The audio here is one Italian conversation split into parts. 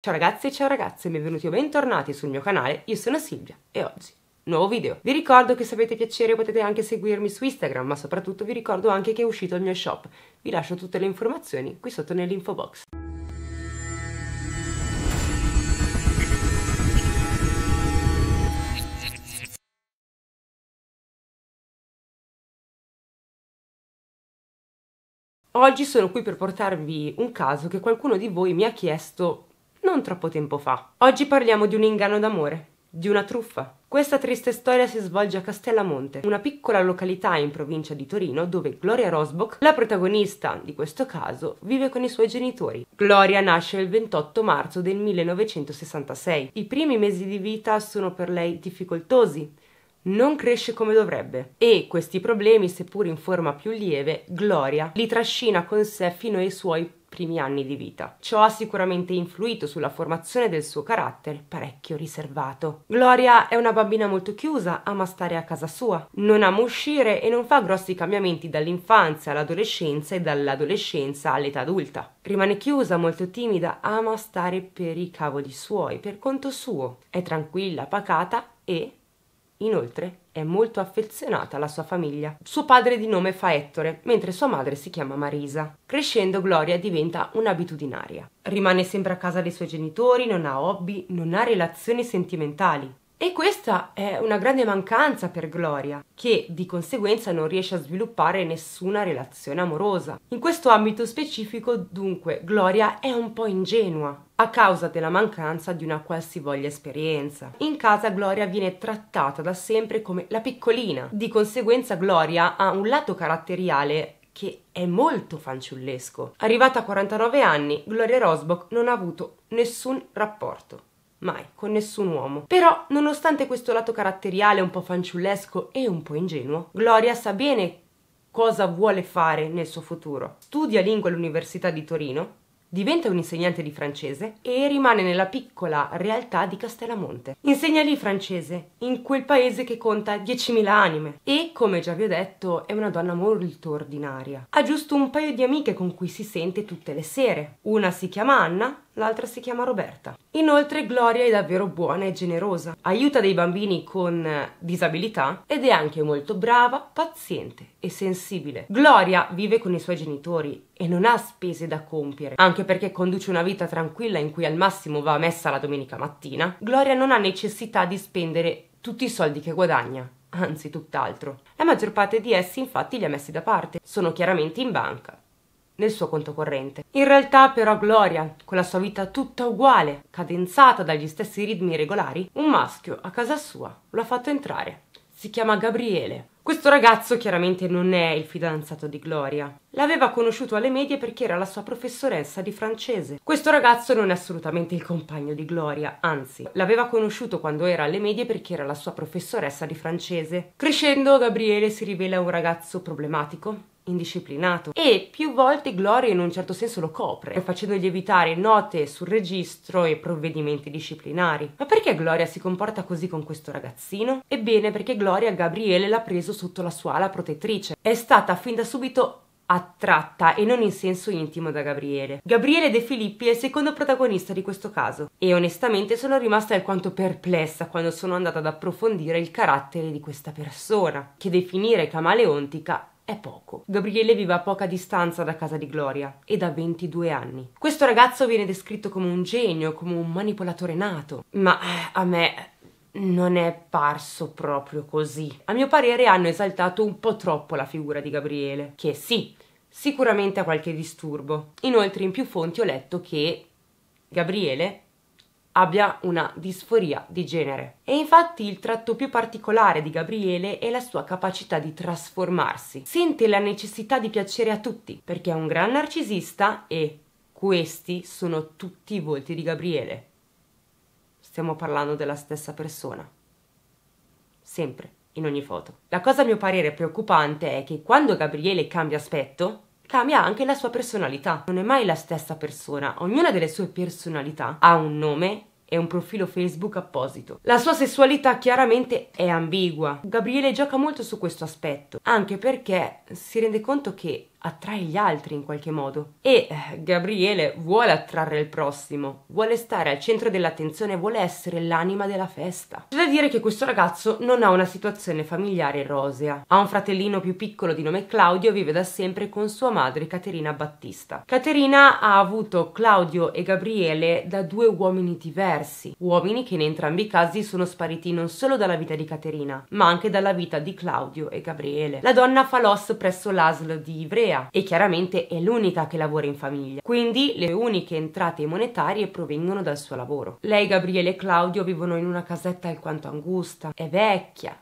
Ciao ragazzi, e ciao ragazze, benvenuti o bentornati sul mio canale, io sono Silvia e oggi nuovo video. Vi ricordo che se avete piacere potete anche seguirmi su Instagram, ma soprattutto vi ricordo anche che è uscito il mio shop. Vi lascio tutte le informazioni qui sotto nell'info box. Oggi sono qui per portarvi un caso che qualcuno di voi mi ha chiesto non troppo tempo fa. Oggi parliamo di un inganno d'amore, di una truffa. Questa triste storia si svolge a Castellamonte, una piccola località in provincia di Torino dove Gloria Rosbock, la protagonista di questo caso, vive con i suoi genitori. Gloria nasce il 28 marzo del 1966. I primi mesi di vita sono per lei difficoltosi non cresce come dovrebbe e questi problemi, seppur in forma più lieve, Gloria li trascina con sé fino ai suoi primi anni di vita. Ciò ha sicuramente influito sulla formazione del suo carattere parecchio riservato. Gloria è una bambina molto chiusa, ama stare a casa sua, non ama uscire e non fa grossi cambiamenti dall'infanzia all'adolescenza e dall'adolescenza all'età adulta. Rimane chiusa, molto timida, ama stare per i cavoli suoi, per conto suo. È tranquilla, pacata e Inoltre è molto affezionata alla sua famiglia. Suo padre di nome fa Ettore, mentre sua madre si chiama Marisa. Crescendo Gloria diventa un'abitudinaria. Rimane sempre a casa dei suoi genitori, non ha hobby, non ha relazioni sentimentali. E questa è una grande mancanza per Gloria, che di conseguenza non riesce a sviluppare nessuna relazione amorosa. In questo ambito specifico, dunque, Gloria è un po' ingenua a causa della mancanza di una qualsivoglia esperienza. In casa Gloria viene trattata da sempre come la piccolina, di conseguenza Gloria ha un lato caratteriale che è molto fanciullesco. Arrivata a 49 anni, Gloria Rosbock non ha avuto nessun rapporto. Mai, con nessun uomo. Però, nonostante questo lato caratteriale un po' fanciullesco e un po' ingenuo, Gloria sa bene cosa vuole fare nel suo futuro. Studia lingua all'Università di Torino, diventa un insegnante di francese e rimane nella piccola realtà di Castellamonte. Insegna lì francese, in quel paese che conta 10.000 anime e, come già vi ho detto, è una donna molto ordinaria. Ha giusto un paio di amiche con cui si sente tutte le sere. Una si chiama Anna l'altra si chiama Roberta. Inoltre Gloria è davvero buona e generosa, aiuta dei bambini con eh, disabilità ed è anche molto brava, paziente e sensibile. Gloria vive con i suoi genitori e non ha spese da compiere, anche perché conduce una vita tranquilla in cui al massimo va a messa la domenica mattina. Gloria non ha necessità di spendere tutti i soldi che guadagna anzi tutt'altro. La maggior parte di essi infatti li ha messi da parte, sono chiaramente in banca, nel suo conto corrente. In realtà però Gloria, con la sua vita tutta uguale, cadenzata dagli stessi ritmi regolari, un maschio a casa sua lo ha fatto entrare. Si chiama Gabriele. Questo ragazzo chiaramente non è il fidanzato di Gloria. L'aveva conosciuto alle medie perché era la sua professoressa di francese. Questo ragazzo non è assolutamente il compagno di Gloria, anzi, l'aveva conosciuto quando era alle medie perché era la sua professoressa di francese. Crescendo, Gabriele si rivela un ragazzo problematico, indisciplinato e più volte Gloria in un certo senso lo copre, facendogli evitare note sul registro e provvedimenti disciplinari. Ma perché Gloria si comporta così con questo ragazzino? Ebbene perché Gloria Gabriele l'ha preso sotto la sua ala protettrice. È stata fin da subito attratta e non in senso intimo da Gabriele. Gabriele De Filippi è il secondo protagonista di questo caso e onestamente sono rimasta alquanto perplessa quando sono andata ad approfondire il carattere di questa persona, che definire camaleontica è poco. Gabriele vive a poca distanza da casa di Gloria e da 22 anni. Questo ragazzo viene descritto come un genio, come un manipolatore nato, ma eh, a me non è parso proprio così. A mio parere hanno esaltato un po' troppo la figura di Gabriele, che sì, sicuramente ha qualche disturbo. Inoltre in più fonti ho letto che Gabriele abbia una disforia di genere. E infatti il tratto più particolare di Gabriele è la sua capacità di trasformarsi. Sente la necessità di piacere a tutti, perché è un gran narcisista e questi sono tutti i volti di Gabriele. Stiamo parlando della stessa persona. Sempre, in ogni foto. La cosa a mio parere preoccupante è che quando Gabriele cambia aspetto, cambia anche la sua personalità. Non è mai la stessa persona, ognuna delle sue personalità ha un nome e un profilo Facebook apposito. La sua sessualità chiaramente è ambigua. Gabriele gioca molto su questo aspetto, anche perché si rende conto che attrae gli altri in qualche modo. E eh, Gabriele vuole attrarre il prossimo, vuole stare al centro dell'attenzione, vuole essere l'anima della festa. C'è da dire che questo ragazzo non ha una situazione familiare rosea. Ha un fratellino più piccolo di nome Claudio, vive da sempre con sua madre Caterina Battista. Caterina ha avuto Claudio e Gabriele da due uomini diversi, uomini che in entrambi i casi sono spariti non solo dalla vita di Caterina, ma anche dalla vita di Claudio e Gabriele. La donna fa l'os presso l'ASL di Ivrea europea e chiaramente è l'unica che lavora in famiglia, quindi le uniche entrate monetarie provengono dal suo lavoro. Lei, Gabriele e Claudio vivono in una casetta alquanto angusta, è vecchia,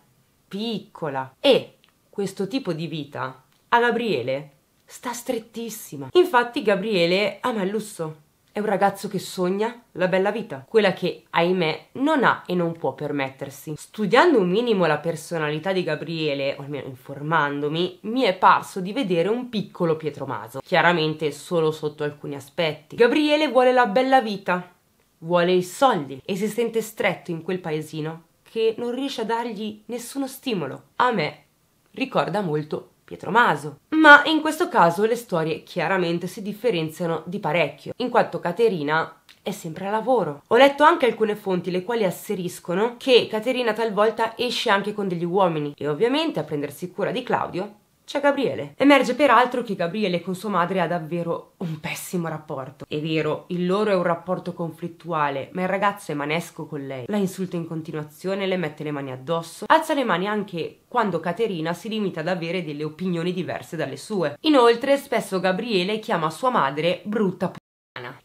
piccola e questo tipo di vita a Gabriele sta strettissima. Infatti Gabriele ama il lusso, è un ragazzo che sogna la bella vita, quella che, ahimè, non ha e non può permettersi. Studiando un minimo la personalità di Gabriele, o almeno informandomi, mi è parso di vedere un piccolo Pietro Maso, chiaramente solo sotto alcuni aspetti. Gabriele vuole la bella vita, vuole i soldi e si sente stretto in quel paesino che non riesce a dargli nessuno stimolo. A me ricorda molto Pietro Maso. Ma in questo caso le storie chiaramente si differenziano di parecchio, in quanto Caterina è sempre a lavoro. Ho letto anche alcune fonti le quali asseriscono che Caterina talvolta esce anche con degli uomini e ovviamente a prendersi cura di Claudio c'è Gabriele. Emerge peraltro che Gabriele con sua madre ha davvero un pessimo rapporto. È vero, il loro è un rapporto conflittuale, ma il ragazzo è manesco con lei. La insulta in continuazione, le mette le mani addosso, alza le mani anche quando Caterina si limita ad avere delle opinioni diverse dalle sue. Inoltre, spesso Gabriele chiama sua madre brutta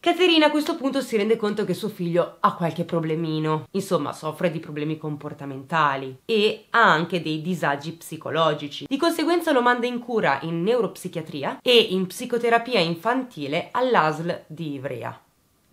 Caterina a questo punto si rende conto che suo figlio ha qualche problemino, insomma soffre di problemi comportamentali e ha anche dei disagi psicologici. Di conseguenza lo manda in cura in neuropsichiatria e in psicoterapia infantile all'ASL di Ivrea.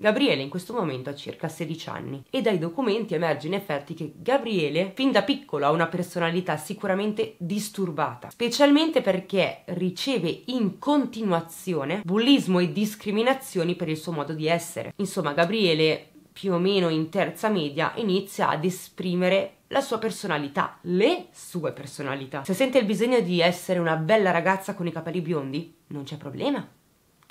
Gabriele in questo momento ha circa 16 anni e dai documenti emerge in effetti che Gabriele fin da piccolo ha una personalità sicuramente disturbata, specialmente perché riceve in continuazione bullismo e discriminazioni per il suo modo di essere. Insomma, Gabriele più o meno in terza media inizia ad esprimere la sua personalità, le sue personalità. Se sente il bisogno di essere una bella ragazza con i capelli biondi, non c'è problema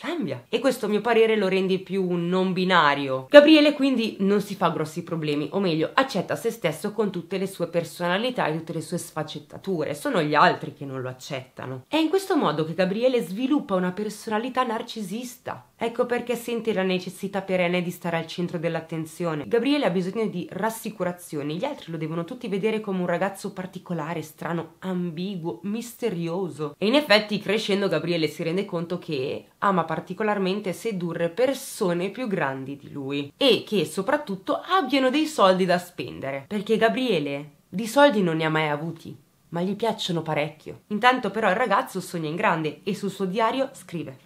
cambia. E questo a mio parere lo rende più non binario. Gabriele quindi non si fa grossi problemi, o meglio, accetta se stesso con tutte le sue personalità e tutte le sue sfaccettature. Sono gli altri che non lo accettano. È in questo modo che Gabriele sviluppa una personalità narcisista. Ecco perché sente la necessità perenne di stare al centro dell'attenzione. Gabriele ha bisogno di rassicurazioni, gli altri lo devono tutti vedere come un ragazzo particolare, strano, ambiguo, misterioso. E in effetti crescendo Gabriele si rende conto che ama particolarmente sedurre persone più grandi di lui e che soprattutto abbiano dei soldi da spendere, perché Gabriele di soldi non ne ha mai avuti, ma gli piacciono parecchio. Intanto però il ragazzo sogna in grande e sul suo diario scrive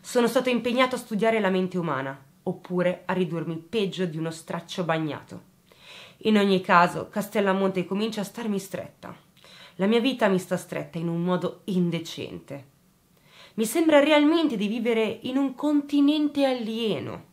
Sono stato impegnato a studiare la mente umana, oppure a ridurmi peggio di uno straccio bagnato. In ogni caso, Castellamonte comincia a starmi stretta. La mia vita mi sta stretta in un modo indecente. Mi sembra realmente di vivere in un continente alieno.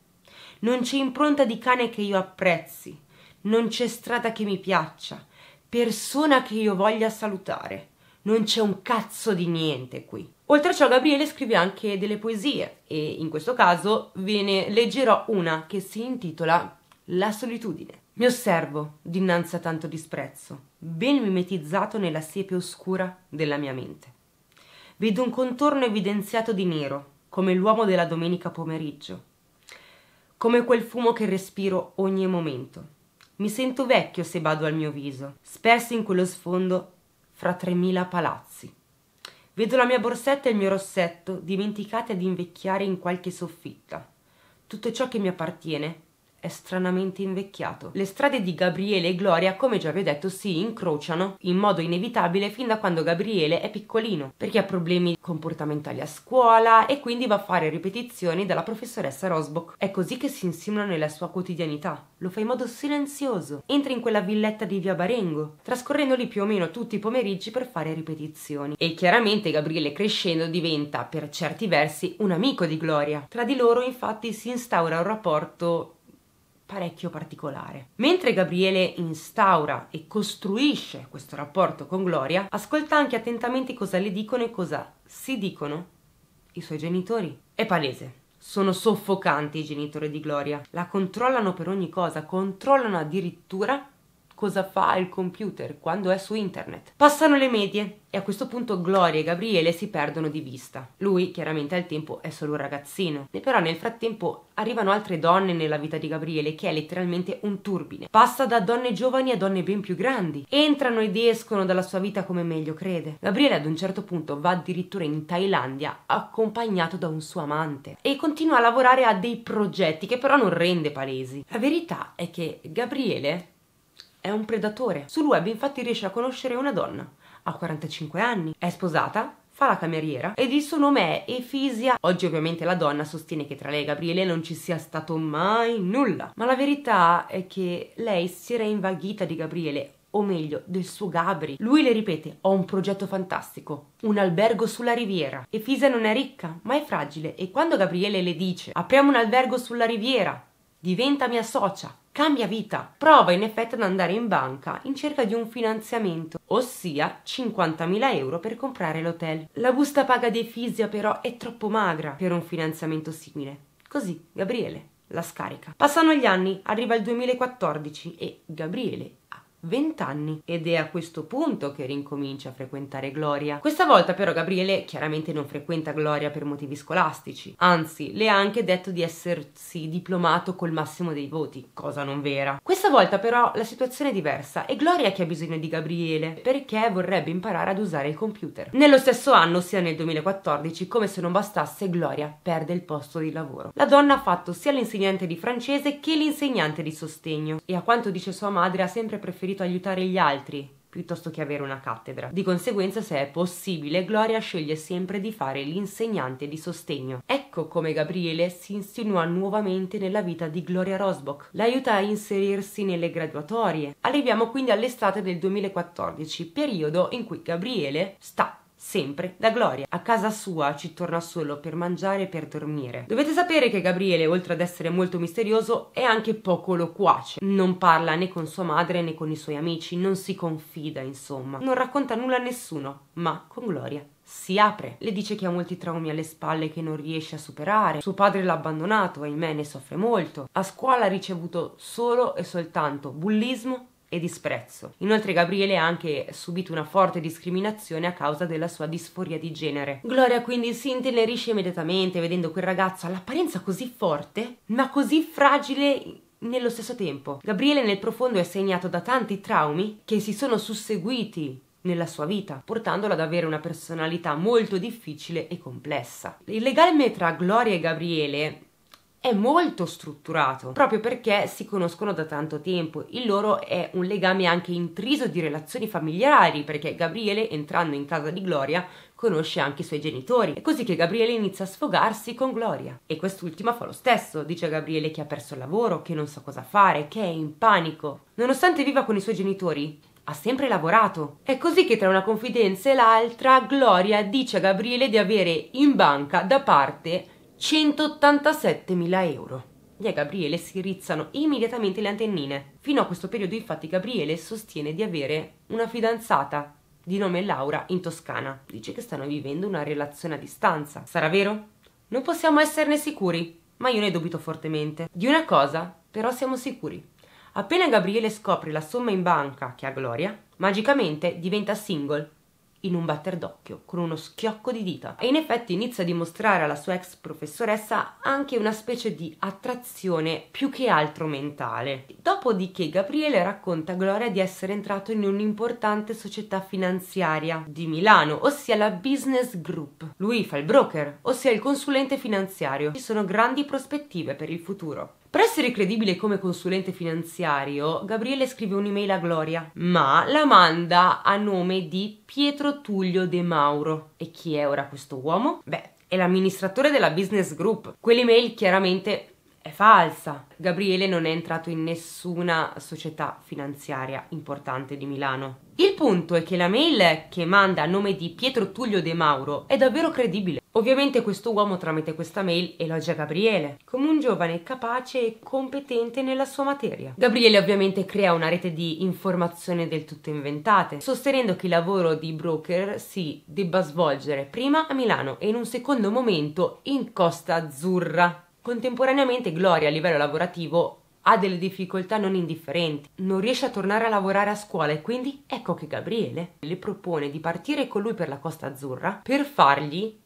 Non c'è impronta di cane che io apprezzi, non c'è strada che mi piaccia, persona che io voglia salutare. Non c'è un cazzo di niente qui. Oltre a ciò Gabriele scrive anche delle poesie e in questo caso ve ne leggerò una che si intitola La solitudine. Mi osservo dinanzi a tanto disprezzo, ben mimetizzato nella siepe oscura della mia mente vedo un contorno evidenziato di nero, come l'uomo della domenica pomeriggio, come quel fumo che respiro ogni momento. Mi sento vecchio se bado al mio viso, spesso in quello sfondo fra tremila palazzi. Vedo la mia borsetta e il mio rossetto dimenticati ad invecchiare in qualche soffitta. Tutto ciò che mi appartiene è stranamente invecchiato. Le strade di Gabriele e Gloria, come già vi ho detto, si incrociano in modo inevitabile fin da quando Gabriele è piccolino, perché ha problemi comportamentali a scuola e quindi va a fare ripetizioni dalla professoressa Rosbock. È così che si insinua nella sua quotidianità. Lo fa in modo silenzioso. Entra in quella villetta di via Barengo, trascorrendo lì più o meno tutti i pomeriggi per fare ripetizioni. E chiaramente Gabriele crescendo diventa, per certi versi, un amico di Gloria. Tra di loro infatti si instaura un rapporto parecchio particolare. Mentre Gabriele instaura e costruisce questo rapporto con Gloria, ascolta anche attentamente cosa le dicono e cosa si dicono i suoi genitori. È palese. Sono soffocanti i genitori di Gloria. La controllano per ogni cosa, controllano addirittura cosa fa il computer quando è su internet. Passano le medie e a questo punto Gloria e Gabriele si perdono di vista. Lui chiaramente al tempo è solo un ragazzino, e però nel frattempo arrivano altre donne nella vita di Gabriele che è letteralmente un turbine. Passa da donne giovani a donne ben più grandi, entrano ed escono dalla sua vita come meglio crede. Gabriele ad un certo punto va addirittura in Thailandia accompagnato da un suo amante e continua a lavorare a dei progetti che però non rende palesi. La verità è che Gabriele è un predatore. Sul web infatti riesce a conoscere una donna, ha 45 anni, è sposata, fa la cameriera ed il suo nome è Efisia. Oggi ovviamente la donna sostiene che tra lei e Gabriele non ci sia stato mai nulla, ma la verità è che lei si era invaghita di Gabriele o meglio del suo Gabri. Lui le ripete, ho un progetto fantastico, un albergo sulla riviera. Efisa non è ricca, ma è fragile e quando Gabriele le dice, apriamo un albergo sulla riviera, diventa mia socia, Cambia vita, prova in effetti ad andare in banca in cerca di un finanziamento, ossia 50.000 euro per comprare l'hotel. La busta paga di Fisia però è troppo magra per un finanziamento simile. Così Gabriele la scarica. Passano gli anni, arriva il 2014 e Gabriele 20 anni ed è a questo punto che rincomincia a frequentare Gloria. Questa volta però Gabriele chiaramente non frequenta Gloria per motivi scolastici, anzi le ha anche detto di essersi diplomato col massimo dei voti, cosa non vera. Questa volta però la situazione è diversa è Gloria che ha bisogno di Gabriele perché vorrebbe imparare ad usare il computer. Nello stesso anno, ossia nel 2014, come se non bastasse, Gloria perde il posto di lavoro. La donna ha fatto sia l'insegnante di francese che l'insegnante di sostegno e a quanto dice sua madre ha sempre preferito preferito aiutare gli altri piuttosto che avere una cattedra. Di conseguenza, se è possibile, Gloria sceglie sempre di fare l'insegnante di sostegno. Ecco come Gabriele si insinua nuovamente nella vita di Gloria Rosbock, l'aiuta a inserirsi nelle graduatorie. Arriviamo quindi all'estate del 2014, periodo in cui Gabriele sta sempre da Gloria. A casa sua ci torna solo per mangiare e per dormire. Dovete sapere che Gabriele, oltre ad essere molto misterioso, è anche poco loquace. Non parla né con sua madre né con i suoi amici, non si confida, insomma. Non racconta nulla a nessuno, ma con Gloria si apre. Le dice che ha molti traumi alle spalle che non riesce a superare. Suo padre l'ha abbandonato, ahimè ne soffre molto. A scuola ha ricevuto solo e soltanto bullismo e disprezzo. Inoltre Gabriele ha anche subito una forte discriminazione a causa della sua disforia di genere. Gloria quindi si intenerisce immediatamente vedendo quel ragazzo all'apparenza così forte, ma così fragile nello stesso tempo. Gabriele nel profondo è segnato da tanti traumi che si sono susseguiti nella sua vita, portandolo ad avere una personalità molto difficile e complessa. Il legame tra Gloria e Gabriele è molto strutturato, proprio perché si conoscono da tanto tempo. Il loro è un legame anche intriso di relazioni familiari, perché Gabriele, entrando in casa di Gloria, conosce anche i suoi genitori. È così che Gabriele inizia a sfogarsi con Gloria. E quest'ultima fa lo stesso, dice a Gabriele che ha perso il lavoro, che non sa cosa fare, che è in panico. Nonostante viva con i suoi genitori, ha sempre lavorato. È così che tra una confidenza e l'altra Gloria dice a Gabriele di avere in banca da parte 187.000 euro. Gli a Gabriele si rizzano immediatamente le antennine. Fino a questo periodo infatti Gabriele sostiene di avere una fidanzata di nome Laura in Toscana. Dice che stanno vivendo una relazione a distanza. Sarà vero? Non possiamo esserne sicuri, ma io ne dubito fortemente. Di una cosa però siamo sicuri. Appena Gabriele scopre la somma in banca che ha Gloria, magicamente diventa single in un batter d'occhio con uno schiocco di dita e in effetti inizia a dimostrare alla sua ex professoressa anche una specie di attrazione più che altro mentale. Dopodiché Gabriele racconta a Gloria di essere entrato in un'importante società finanziaria di Milano, ossia la Business Group. Lui fa il broker, ossia il consulente finanziario. Ci sono grandi prospettive per il futuro. Per essere credibile come consulente finanziario, Gabriele scrive un'email a Gloria, ma la manda a nome di Pietro Tullio De Mauro. E chi è ora questo uomo? Beh, è l'amministratore della business group. Quell'email chiaramente è falsa. Gabriele non è entrato in nessuna società finanziaria importante di Milano. Il punto è che la mail che manda a nome di Pietro Tullio De Mauro è davvero credibile. Ovviamente questo uomo tramite questa mail elogia Gabriele come un giovane capace e competente nella sua materia. Gabriele ovviamente crea una rete di informazioni del tutto inventate, sostenendo che il lavoro di broker si debba svolgere prima a Milano e in un secondo momento in Costa Azzurra. Contemporaneamente Gloria a livello lavorativo ha delle difficoltà non indifferenti, non riesce a tornare a lavorare a scuola e quindi ecco che Gabriele le propone di partire con lui per la Costa Azzurra per fargli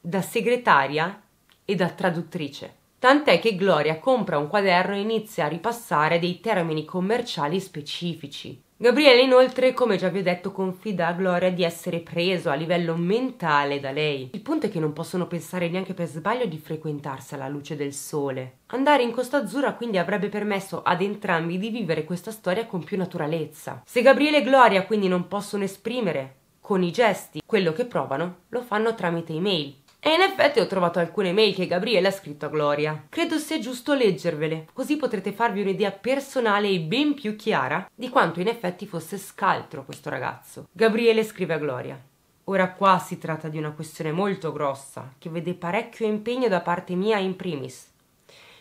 da segretaria e da traduttrice. Tant'è che Gloria compra un quaderno e inizia a ripassare dei termini commerciali specifici. Gabriele inoltre, come già vi ho detto, confida a Gloria di essere preso a livello mentale da lei. Il punto è che non possono pensare neanche per sbaglio di frequentarsi alla luce del sole. Andare in Costa Azzurra quindi avrebbe permesso ad entrambi di vivere questa storia con più naturalezza. Se Gabriele e Gloria quindi non possono esprimere con i gesti quello che provano, lo fanno tramite email e in effetti ho trovato alcune mail che Gabriele ha scritto a Gloria. Credo sia giusto leggervele, così potrete farvi un'idea personale e ben più chiara di quanto in effetti fosse scaltro questo ragazzo. Gabriele scrive a Gloria. Ora qua si tratta di una questione molto grossa, che vede parecchio impegno da parte mia in primis.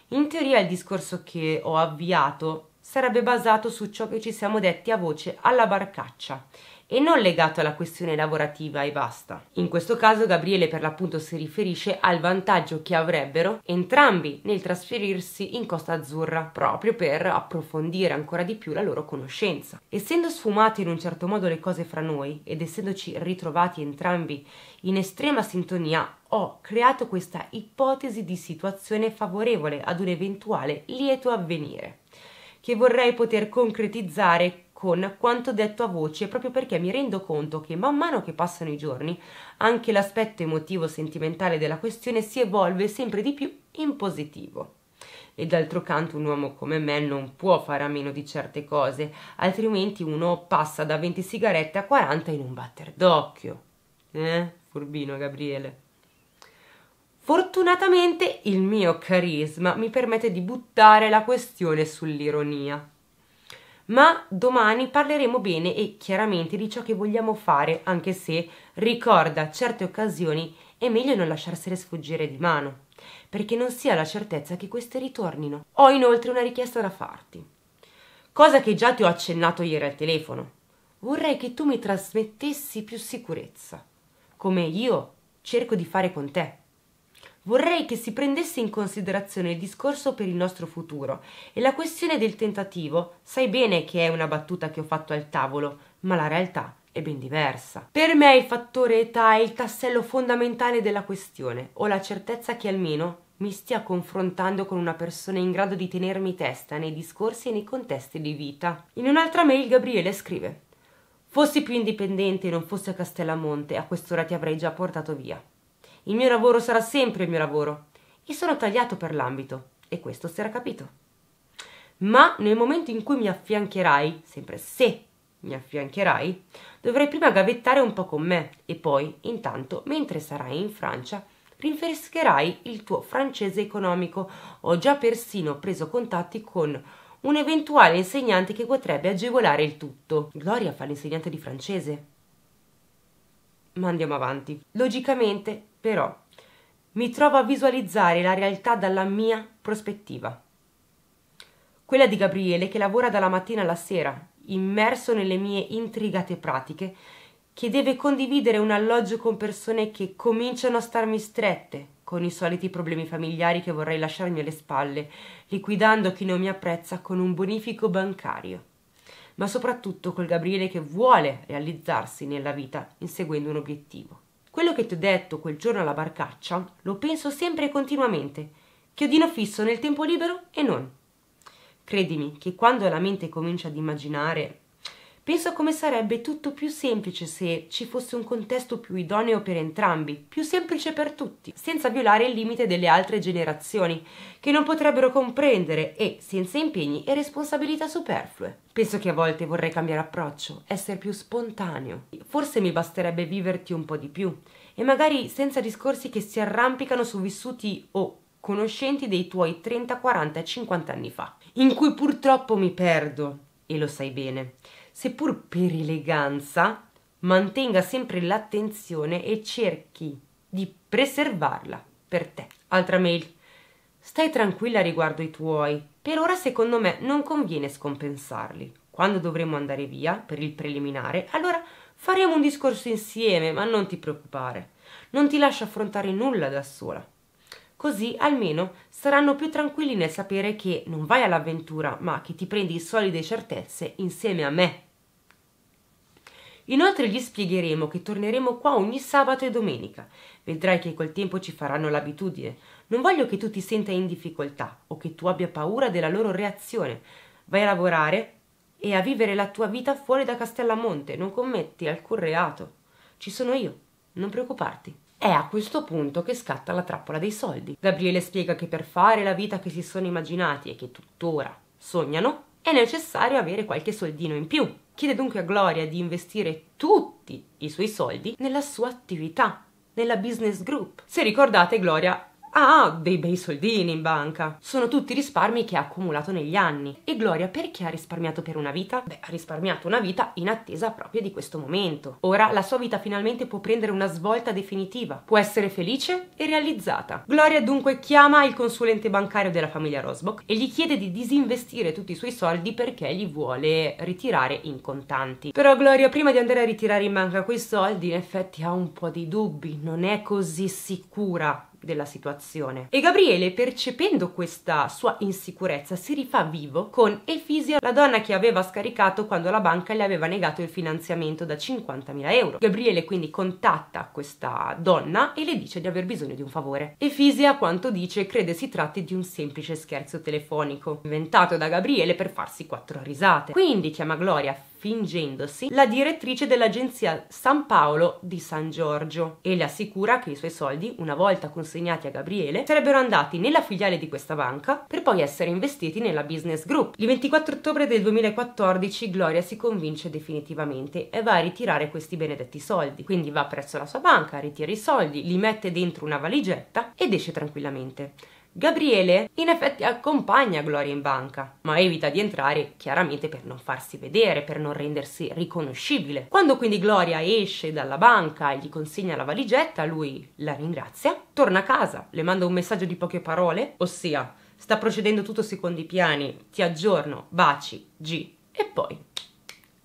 In teoria il discorso che ho avviato sarebbe basato su ciò che ci siamo detti a voce alla barcaccia e non legato alla questione lavorativa e basta. In questo caso Gabriele per l'appunto si riferisce al vantaggio che avrebbero entrambi nel trasferirsi in Costa Azzurra, proprio per approfondire ancora di più la loro conoscenza. Essendo sfumate in un certo modo le cose fra noi ed essendoci ritrovati entrambi in estrema sintonia, ho creato questa ipotesi di situazione favorevole ad un eventuale lieto avvenire che vorrei poter concretizzare con quanto detto a voce proprio perché mi rendo conto che man mano che passano i giorni anche l'aspetto emotivo sentimentale della questione si evolve sempre di più in positivo. E d'altro canto un uomo come me non può fare a meno di certe cose, altrimenti uno passa da 20 sigarette a 40 in un batter d'occhio. Eh, furbino Gabriele. Fortunatamente il mio carisma mi permette di buttare la questione sull'ironia ma domani parleremo bene e chiaramente di ciò che vogliamo fare, anche se ricorda certe occasioni è meglio non lasciarsele sfuggire di mano, perché non si ha la certezza che queste ritornino. Ho inoltre una richiesta da farti, cosa che già ti ho accennato ieri al telefono. Vorrei che tu mi trasmettessi più sicurezza, come io cerco di fare con te. Vorrei che si prendesse in considerazione il discorso per il nostro futuro e la questione del tentativo. Sai bene che è una battuta che ho fatto al tavolo, ma la realtà è ben diversa. Per me il fattore età è il tassello fondamentale della questione. Ho la certezza che almeno mi stia confrontando con una persona in grado di tenermi testa nei discorsi e nei contesti di vita. In un'altra mail Gabriele scrive Fossi più indipendente e non fossi a Castellamonte, a quest'ora ti avrei già portato via. Il mio lavoro sarà sempre il mio lavoro. E sono tagliato per l'ambito, e questo si era capito. Ma nel momento in cui mi affiancherai, sempre se mi affiancherai, dovrai prima gavettare un po' con me e poi, intanto, mentre sarai in Francia, rinfrescherai il tuo francese economico. Ho già persino preso contatti con un eventuale insegnante che potrebbe agevolare il tutto. Gloria fa l'insegnante di francese. Ma andiamo avanti. Logicamente, però mi trovo a visualizzare la realtà dalla mia prospettiva. Quella di Gabriele che lavora dalla mattina alla sera, immerso nelle mie intrigate pratiche, che deve condividere un alloggio con persone che cominciano a starmi strette, con i soliti problemi familiari che vorrei lasciarmi alle spalle, liquidando chi non mi apprezza con un bonifico bancario, ma soprattutto col Gabriele che vuole realizzarsi nella vita inseguendo un obiettivo. Quello che ti ho detto quel giorno alla barcaccia lo penso sempre e continuamente. Chiodino fisso nel tempo libero e non. Credimi che quando la mente comincia ad immaginare Penso come sarebbe tutto più semplice se ci fosse un contesto più idoneo per entrambi, più semplice per tutti, senza violare il limite delle altre generazioni, che non potrebbero comprendere e senza impegni e responsabilità superflue. Penso che a volte vorrei cambiare approccio, essere più spontaneo. Forse mi basterebbe viverti un po' di più, e magari senza discorsi che si arrampicano su vissuti o conoscenti dei tuoi 30, 40 50 anni fa, in cui purtroppo mi perdo, e lo sai bene seppur per eleganza, mantenga sempre l'attenzione e cerchi di preservarla per te. Altra mail. Stai tranquilla riguardo i tuoi. Per ora secondo me non conviene scompensarli. Quando dovremo andare via per il preliminare, allora faremo un discorso insieme, ma non ti preoccupare. Non ti lascio affrontare nulla da sola. Così almeno saranno più tranquilli nel sapere che non vai all'avventura, ma che ti prendi solide certezze insieme a me. Inoltre gli spiegheremo che torneremo qua ogni sabato e domenica. Vedrai che col tempo ci faranno l'abitudine. Non voglio che tu ti senta in difficoltà o che tu abbia paura della loro reazione. Vai a lavorare e a vivere la tua vita fuori da Castellamonte. Non commetti alcun reato. Ci sono io. Non preoccuparti. È a questo punto che scatta la trappola dei soldi. Gabriele spiega che per fare la vita che si sono immaginati e che tuttora sognano, è necessario avere qualche soldino in più. Chiede dunque a Gloria di investire tutti i suoi soldi nella sua attività, nella business group. Se ricordate, Gloria ha ah, ah, dei bei soldini in banca. Sono tutti risparmi che ha accumulato negli anni. E Gloria perché ha risparmiato per una vita? Beh, ha risparmiato una vita in attesa proprio di questo momento. Ora la sua vita finalmente può prendere una svolta definitiva, può essere felice e realizzata. Gloria dunque chiama il consulente bancario della famiglia Rosbock e gli chiede di disinvestire tutti i suoi soldi perché li vuole ritirare in contanti. Però Gloria prima di andare a ritirare in banca quei soldi in effetti ha un po' dei dubbi, non è così sicura della situazione. E Gabriele, percependo questa sua insicurezza, si rifà vivo con Efisia, la donna che aveva scaricato quando la banca le aveva negato il finanziamento da 50.000 euro. Gabriele quindi contatta questa donna e le dice di aver bisogno di un favore. Efisia, quanto dice, crede si tratti di un semplice scherzo telefonico, inventato da Gabriele per farsi quattro risate. Quindi chiama Gloria fingendosi la direttrice dell'agenzia San Paolo di San Giorgio e le assicura che i suoi soldi, una volta consegnati a Gabriele, sarebbero andati nella filiale di questa banca per poi essere investiti nella business group. Il 24 ottobre del 2014 Gloria si convince definitivamente e va a ritirare questi benedetti soldi, quindi va presso la sua banca, ritira i soldi, li mette dentro una valigetta ed esce tranquillamente. Gabriele in effetti accompagna Gloria in banca, ma evita di entrare chiaramente per non farsi vedere, per non rendersi riconoscibile. Quando quindi Gloria esce dalla banca e gli consegna la valigetta, lui la ringrazia, torna a casa, le manda un messaggio di poche parole, ossia sta procedendo tutto secondo i piani, ti aggiorno, baci, G, e poi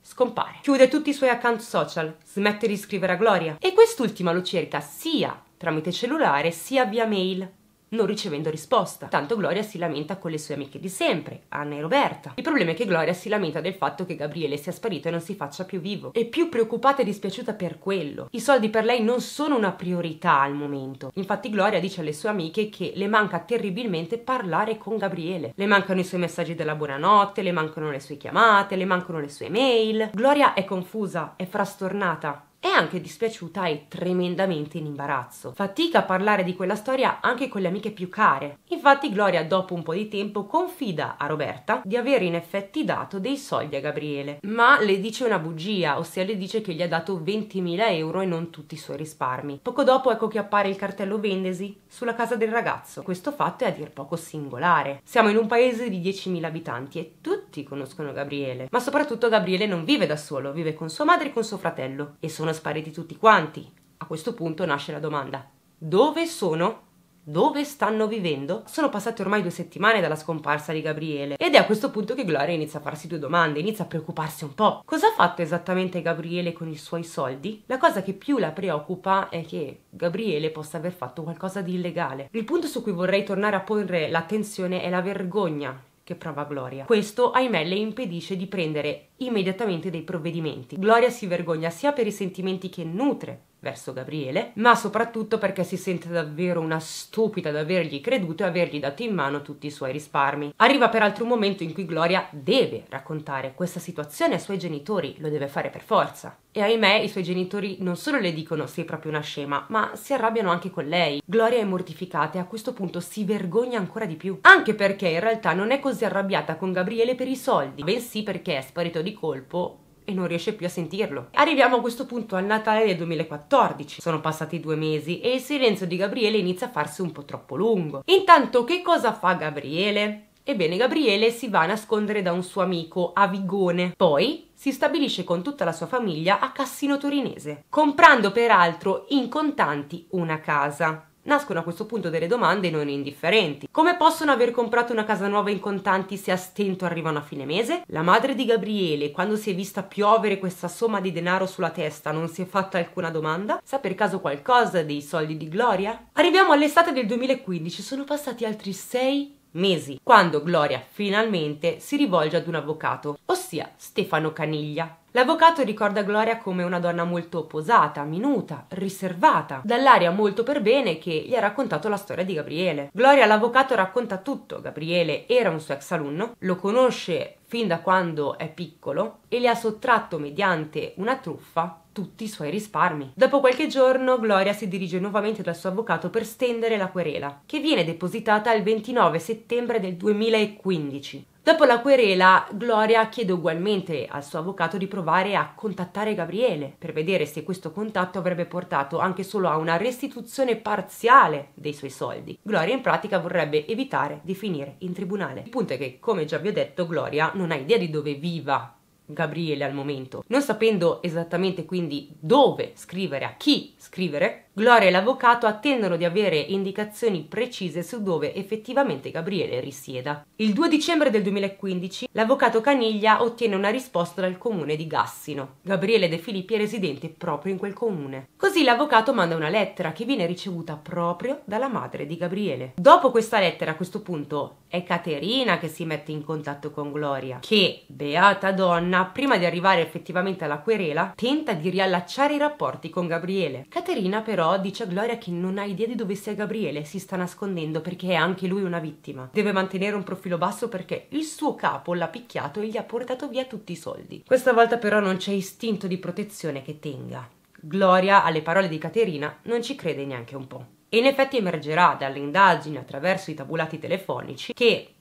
scompare. Chiude tutti i suoi account social, smette di scrivere a Gloria e quest'ultima lo cerca sia tramite cellulare sia via mail non ricevendo risposta. Tanto Gloria si lamenta con le sue amiche di sempre, Anna e Roberta. Il problema è che Gloria si lamenta del fatto che Gabriele sia sparito e non si faccia più vivo. È più preoccupata e dispiaciuta per quello. I soldi per lei non sono una priorità al momento. Infatti Gloria dice alle sue amiche che le manca terribilmente parlare con Gabriele. Le mancano i suoi messaggi della buonanotte, le mancano le sue chiamate, le mancano le sue mail. Gloria è confusa, è frastornata è anche dispiaciuta e tremendamente in imbarazzo. Fatica a parlare di quella storia anche con le amiche più care. Infatti Gloria dopo un po' di tempo confida a Roberta di aver in effetti dato dei soldi a Gabriele, ma le dice una bugia, ossia le dice che gli ha dato 20.000 euro e non tutti i suoi risparmi. Poco dopo ecco che appare il cartello vendesi sulla casa del ragazzo. Questo fatto è a dir poco singolare. Siamo in un paese di 10.000 abitanti e tutti conoscono Gabriele, ma soprattutto Gabriele non vive da solo, vive con sua madre e con suo fratello e sono sono spariti tutti quanti. A questo punto nasce la domanda: dove sono? Dove stanno vivendo? Sono passate ormai due settimane dalla scomparsa di Gabriele ed è a questo punto che Gloria inizia a farsi due domande, inizia a preoccuparsi un po'. Cosa ha fatto esattamente Gabriele con i suoi soldi? La cosa che più la preoccupa è che Gabriele possa aver fatto qualcosa di illegale. Il punto su cui vorrei tornare a porre l'attenzione è la vergogna che prova Gloria. Questo, ahimè, le impedisce di prendere immediatamente dei provvedimenti. Gloria si vergogna sia per i sentimenti che nutre verso Gabriele, ma soprattutto perché si sente davvero una stupida ad avergli creduto e avergli dato in mano tutti i suoi risparmi. Arriva peraltro un momento in cui Gloria deve raccontare questa situazione ai suoi genitori, lo deve fare per forza. E ahimè i suoi genitori non solo le dicono sei proprio una scema, ma si arrabbiano anche con lei. Gloria è mortificata e a questo punto si vergogna ancora di più. Anche perché in realtà non è così arrabbiata con Gabriele per i soldi, bensì perché è sparito di colpo e non riesce più a sentirlo. Arriviamo a questo punto al Natale del 2014, sono passati due mesi e il silenzio di Gabriele inizia a farsi un po' troppo lungo. Intanto che cosa fa Gabriele? Ebbene, Gabriele si va a nascondere da un suo amico a Vigone. Poi si stabilisce con tutta la sua famiglia a Cassino Torinese, comprando peraltro in contanti una casa. Nascono a questo punto delle domande non indifferenti. Come possono aver comprato una casa nuova in contanti se a stento arrivano a fine mese? La madre di Gabriele, quando si è vista piovere questa somma di denaro sulla testa, non si è fatta alcuna domanda? Sa per caso qualcosa dei soldi di Gloria? Arriviamo all'estate del 2015, sono passati altri sei mesi, quando Gloria finalmente si rivolge ad un avvocato, ossia Stefano Caniglia. L'avvocato ricorda Gloria come una donna molto posata, minuta, riservata, dall'aria molto per bene che gli ha raccontato la storia di Gabriele. Gloria l'avvocato racconta tutto, Gabriele era un suo ex alunno, lo conosce fin da quando è piccolo e le ha sottratto mediante una truffa tutti i suoi risparmi. Dopo qualche giorno Gloria si dirige nuovamente dal suo avvocato per stendere la querela, che viene depositata il 29 settembre del 2015. Dopo la querela, Gloria chiede ugualmente al suo avvocato di provare a contattare Gabriele per vedere se questo contatto avrebbe portato anche solo a una restituzione parziale dei suoi soldi. Gloria in pratica vorrebbe evitare di finire in tribunale. Il punto è che, come già vi ho detto, Gloria non ha idea di dove viva Gabriele al momento. Non sapendo esattamente quindi dove scrivere, a chi scrivere, Gloria e l'avvocato attendono di avere indicazioni precise su dove effettivamente Gabriele risieda. Il 2 dicembre del 2015 l'avvocato Caniglia ottiene una risposta dal comune di Gassino. Gabriele De Filippi è residente proprio in quel comune. Così l'avvocato manda una lettera che viene ricevuta proprio dalla madre di Gabriele. Dopo questa lettera a questo punto è Caterina che si mette in contatto con Gloria, che, beata donna, prima di arrivare effettivamente alla querela, tenta di riallacciare i rapporti con Gabriele. Caterina però però dice a Gloria che non ha idea di dove sia Gabriele, si sta nascondendo perché è anche lui una vittima. Deve mantenere un profilo basso perché il suo capo l'ha picchiato e gli ha portato via tutti i soldi. Questa volta però non c'è istinto di protezione che tenga. Gloria, alle parole di Caterina, non ci crede neanche un po'. E in effetti emergerà dalle indagini attraverso i tabulati telefonici che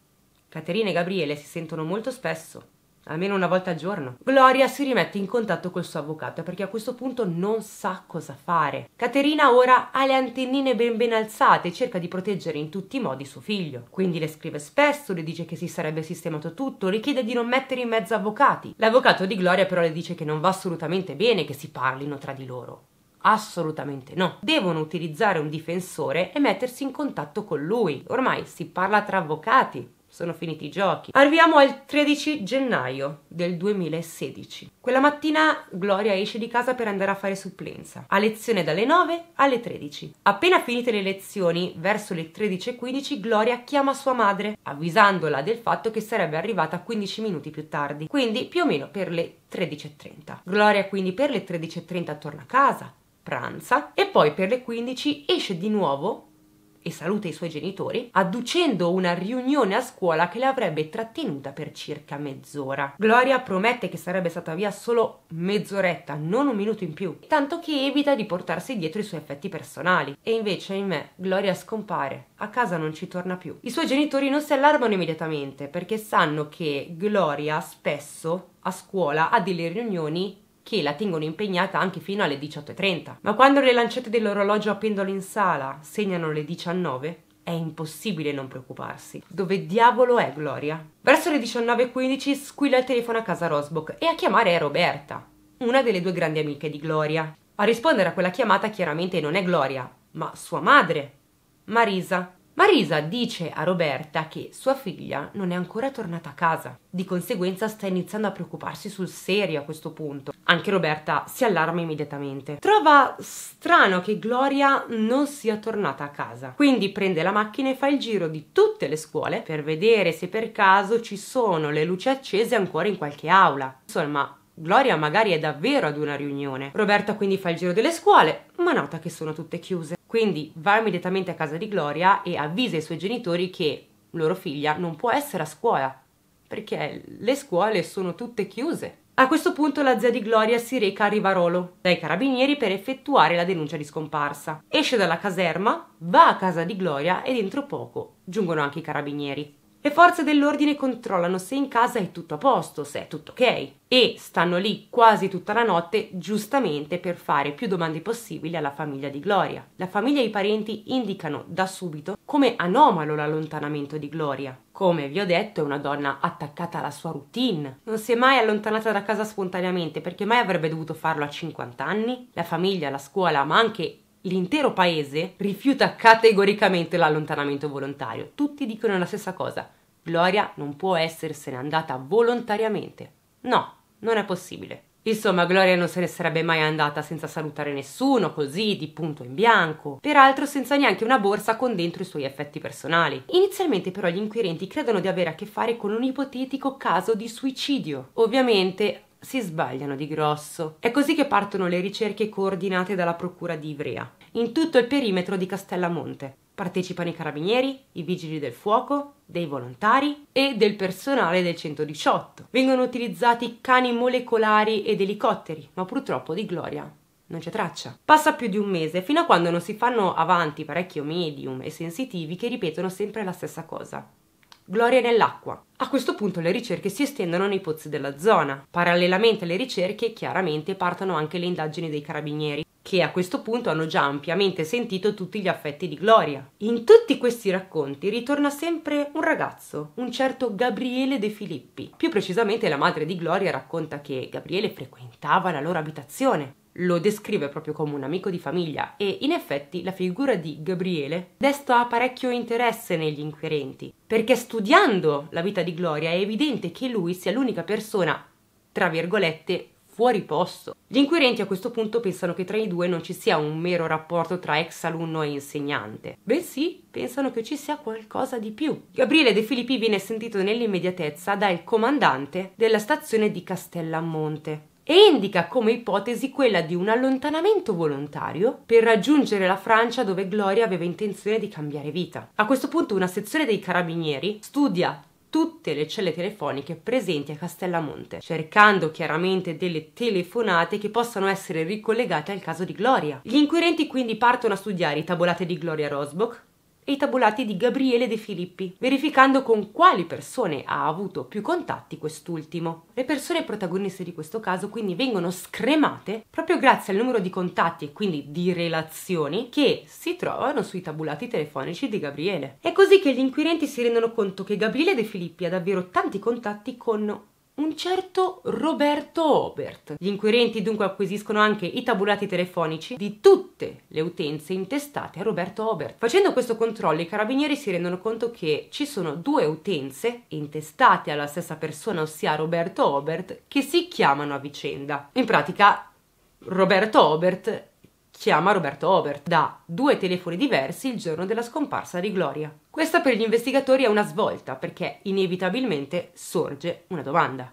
Caterina e Gabriele si sentono molto spesso, almeno una volta al giorno. Gloria si rimette in contatto col suo avvocato perché a questo punto non sa cosa fare. Caterina ora ha le antennine ben ben alzate e cerca di proteggere in tutti i modi suo figlio. Quindi le scrive spesso, le dice che si sarebbe sistemato tutto, le chiede di non mettere in mezzo avvocati. L'avvocato di Gloria però le dice che non va assolutamente bene che si parlino tra di loro. Assolutamente no. Devono utilizzare un difensore e mettersi in contatto con lui. Ormai si parla tra avvocati sono finiti i giochi. Arriviamo al 13 gennaio del 2016. Quella mattina Gloria esce di casa per andare a fare supplenza, a lezione dalle 9 alle 13. Appena finite le lezioni, verso le 13.15, Gloria chiama sua madre, avvisandola del fatto che sarebbe arrivata 15 minuti più tardi, quindi più o meno per le 13.30. Gloria quindi per le 13.30 torna a casa, pranza e poi per le 15 esce di nuovo e saluta i suoi genitori, adducendo una riunione a scuola che le avrebbe trattenuta per circa mezz'ora. Gloria promette che sarebbe stata via solo mezz'oretta, non un minuto in più, tanto che evita di portarsi dietro i suoi effetti personali. E invece in me, Gloria scompare, a casa non ci torna più. I suoi genitori non si allarmano immediatamente perché sanno che Gloria spesso a scuola ha delle riunioni che la tengono impegnata anche fino alle 18.30. Ma quando le lancette dell'orologio a pendolo in sala segnano le 19, è impossibile non preoccuparsi. Dove diavolo è Gloria? Verso le 19.15 squilla il telefono a casa Rosbok e a chiamare è Roberta, una delle due grandi amiche di Gloria. A rispondere a quella chiamata chiaramente non è Gloria, ma sua madre, Marisa, Marisa dice a Roberta che sua figlia non è ancora tornata a casa, di conseguenza sta iniziando a preoccuparsi sul serio a questo punto. Anche Roberta si allarma immediatamente. Trova strano che Gloria non sia tornata a casa, quindi prende la macchina e fa il giro di tutte le scuole per vedere se per caso ci sono le luci accese ancora in qualche aula. Insomma, Gloria magari è davvero ad una riunione. Roberta quindi fa il giro delle scuole, ma nota che sono tutte chiuse. Quindi va immediatamente a casa di Gloria e avvisa i suoi genitori che loro figlia non può essere a scuola, perché le scuole sono tutte chiuse. A questo punto la zia di Gloria si reca a Rivarolo dai carabinieri per effettuare la denuncia di scomparsa. Esce dalla caserma, va a casa di Gloria e dentro poco giungono anche i carabinieri. Le forze dell'ordine controllano se in casa è tutto a posto, se è tutto ok e stanno lì quasi tutta la notte giustamente per fare più domande possibili alla famiglia di Gloria. La famiglia e i parenti indicano da subito come anomalo l'allontanamento di Gloria. Come vi ho detto è una donna attaccata alla sua routine. Non si è mai allontanata da casa spontaneamente perché mai avrebbe dovuto farlo a 50 anni. La famiglia, la scuola ma anche l'intero paese rifiuta categoricamente l'allontanamento volontario. Tutti dicono la stessa cosa. Gloria non può essersene andata volontariamente. No, non è possibile. Insomma, Gloria non se ne sarebbe mai andata senza salutare nessuno, così, di punto in bianco, peraltro senza neanche una borsa con dentro i suoi effetti personali. Inizialmente però gli inquirenti credono di avere a che fare con un ipotetico caso di suicidio. Ovviamente si sbagliano di grosso. È così che partono le ricerche coordinate dalla Procura di Ivrea, in tutto il perimetro di Castellamonte. Partecipano i carabinieri, i vigili del fuoco, dei volontari e del personale del 118. Vengono utilizzati cani molecolari ed elicotteri, ma purtroppo di Gloria non c'è traccia. Passa più di un mese fino a quando non si fanno avanti parecchio medium e sensitivi che ripetono sempre la stessa cosa. Gloria nell'acqua. A questo punto le ricerche si estendono nei pozzi della zona. Parallelamente alle ricerche, chiaramente, partono anche le indagini dei carabinieri, che a questo punto hanno già ampiamente sentito tutti gli affetti di Gloria. In tutti questi racconti ritorna sempre un ragazzo, un certo Gabriele De Filippi. Più precisamente la madre di Gloria racconta che Gabriele frequentava la loro abitazione, lo descrive proprio come un amico di famiglia e in effetti la figura di Gabriele desta parecchio interesse negli inquirenti, perché studiando la vita di Gloria è evidente che lui sia l'unica persona, tra virgolette, fuori posto. Gli inquirenti a questo punto pensano che tra i due non ci sia un mero rapporto tra ex alunno e insegnante, bensì pensano che ci sia qualcosa di più. Gabriele De Filippi viene sentito nell'immediatezza dal comandante della stazione di Castellammonte, e indica come ipotesi quella di un allontanamento volontario per raggiungere la Francia dove Gloria aveva intenzione di cambiare vita. A questo punto una sezione dei carabinieri studia tutte le celle telefoniche presenti a Castellamonte, cercando chiaramente delle telefonate che possano essere ricollegate al caso di Gloria. Gli inquirenti quindi partono a studiare i tabolate di Gloria Rosbock, e i tabulati di Gabriele De Filippi, verificando con quali persone ha avuto più contatti quest'ultimo. Le persone protagoniste di questo caso quindi vengono scremate proprio grazie al numero di contatti e quindi di relazioni che si trovano sui tabulati telefonici di Gabriele. È così che gli inquirenti si rendono conto che Gabriele De Filippi ha davvero tanti contatti con un certo Roberto Obert. Gli inquirenti dunque acquisiscono anche i tabulati telefonici di tutte le utenze intestate a Roberto Obert. Facendo questo controllo i carabinieri si rendono conto che ci sono due utenze intestate alla stessa persona, ossia Roberto Obert, che si chiamano a vicenda. In pratica Roberto Obert chiama Roberto Overt da due telefoni diversi il giorno della scomparsa di Gloria. Questa per gli investigatori è una svolta perché inevitabilmente sorge una domanda.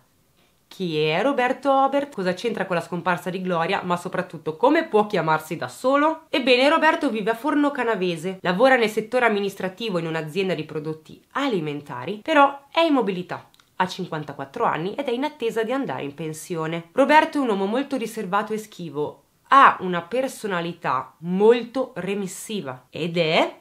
Chi è Roberto Obert? Cosa c'entra con la scomparsa di Gloria? Ma soprattutto come può chiamarsi da solo? Ebbene, Roberto vive a Forno Canavese, lavora nel settore amministrativo in un'azienda di prodotti alimentari, però è in mobilità ha 54 anni ed è in attesa di andare in pensione. Roberto è un uomo molto riservato e schivo, ha una personalità molto remissiva ed è